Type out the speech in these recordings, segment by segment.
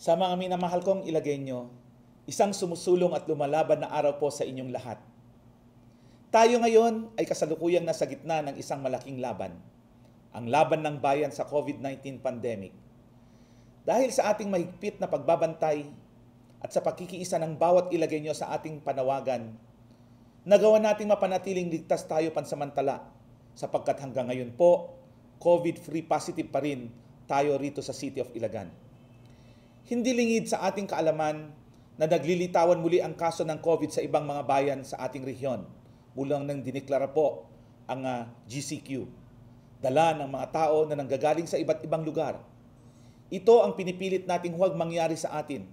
sa mga minamahal kong Ilagenyo, isang sumusulong at lumalaban na araw po sa inyong lahat. Tayo ngayon ay kasalukuyang nasa gitna ng isang malaking laban, ang laban ng bayan sa COVID-19 pandemic. Dahil sa ating mahigpit na pagbabantay at sa pakikiisa ng bawat Ilagenyo sa ating panawagan, nagawa nating mapanatiling ligtas tayo pansamantala sapagkat hanggang ngayon po, COVID-free positive pa rin tayo rito sa City of Ilagan hindi lingid sa ating kaalaman na naglilitawan muli ang kaso ng COVID sa ibang mga bayan sa ating rehiyon. Mulang nang diniklara po ang uh, ah, GCQ. Dala ng mga tao na nanggagaling sa iba't ibang lugar. Ito ang pinipilit nating huwag mangyari sa atin.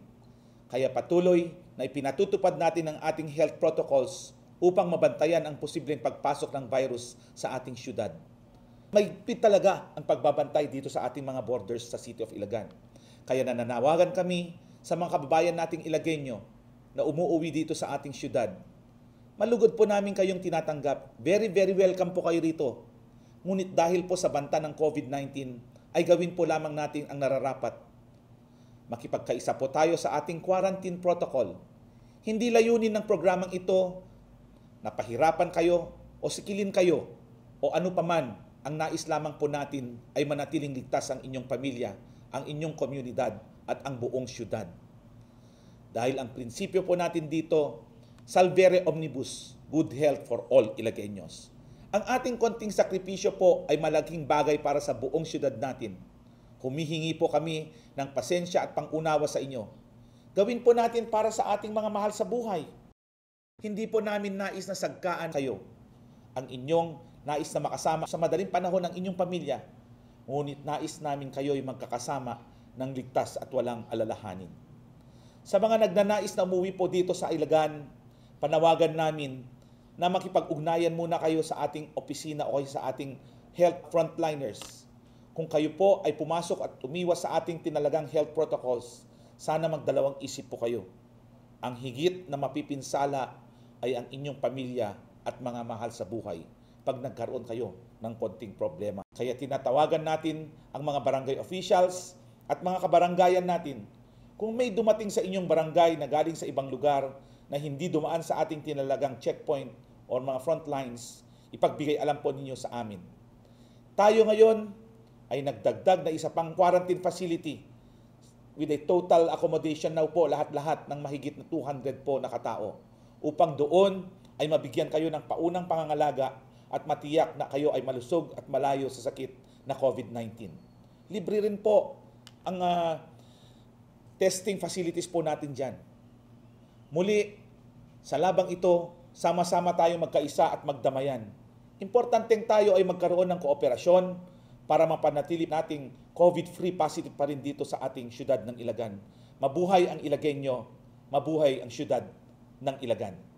Kaya patuloy na ipinatutupad natin ang ating health protocols upang mabantayan ang posibleng pagpasok ng virus sa ating syudad. pit talaga ang pagbabantay dito sa ating mga borders sa City of Ilagan. Kaya nananawagan kami sa mga kababayan nating Ilagueño na umuuwi dito sa ating siyudad. Malugod po namin kayong tinatanggap. Very, very welcome po kayo rito. Ngunit dahil po sa banta ng COVID-19, ay gawin po lamang natin ang nararapat. Makipagkaisa po tayo sa ating quarantine protocol. Hindi layunin ng programang ito na pahirapan kayo o sikilin kayo o ano paman ang nais lamang po natin ay manatiling ligtas ang inyong pamilya ang inyong komunidad at ang buong siyudad. Dahil ang prinsipyo po natin dito, salvere omnibus, good health for all Ilagueños. Ang ating konting sakripisyo po ay malaking bagay para sa buong siyudad natin. Humihingi po kami ng pasensya at pangunawa sa inyo. Gawin po natin para sa ating mga mahal sa buhay. Hindi po namin nais na sagkaan kayo ang inyong nais na makasama sa madaling panahon ng inyong pamilya ngunit nais namin kayo'y magkakasama ng ligtas at walang alalahanin. Sa mga nagnanais na umuwi po dito sa Ilagan, panawagan namin na makipag-ugnayan muna kayo sa ating opisina o sa ating health frontliners. Kung kayo po ay pumasok at umiwas sa ating tinalagang health protocols, sana magdalawang isip po kayo. Ang higit na mapipinsala ay ang inyong pamilya at mga mahal sa buhay pag nagkaroon kayo ng konting problema. Kaya tinatawagan natin ang mga barangay officials at mga kabaranggayan natin. Kung may dumating sa inyong barangay na galing sa ibang lugar na hindi dumaan sa ating tinalagang checkpoint or mga front lines, ipagbigay alam po ninyo sa amin. Tayo ngayon ay nagdagdag na isa pang quarantine facility with a total accommodation now po lahat-lahat ng mahigit na 200 po na katao upang doon ay mabigyan kayo ng paunang pangangalaga at matiyak na kayo ay malusog at malayo sa sakit na COVID-19. Libre rin po ang uh, testing facilities po natin dyan. Muli, sa labang ito, sama-sama tayong magkaisa at magdamayan. Importanteng tayo ay magkaroon ng kooperasyon para mapanatili nating COVID-free positive pa rin dito sa ating syudad ng Ilagan. Mabuhay ang Ilagenyo, mabuhay ang syudad ng Ilagan.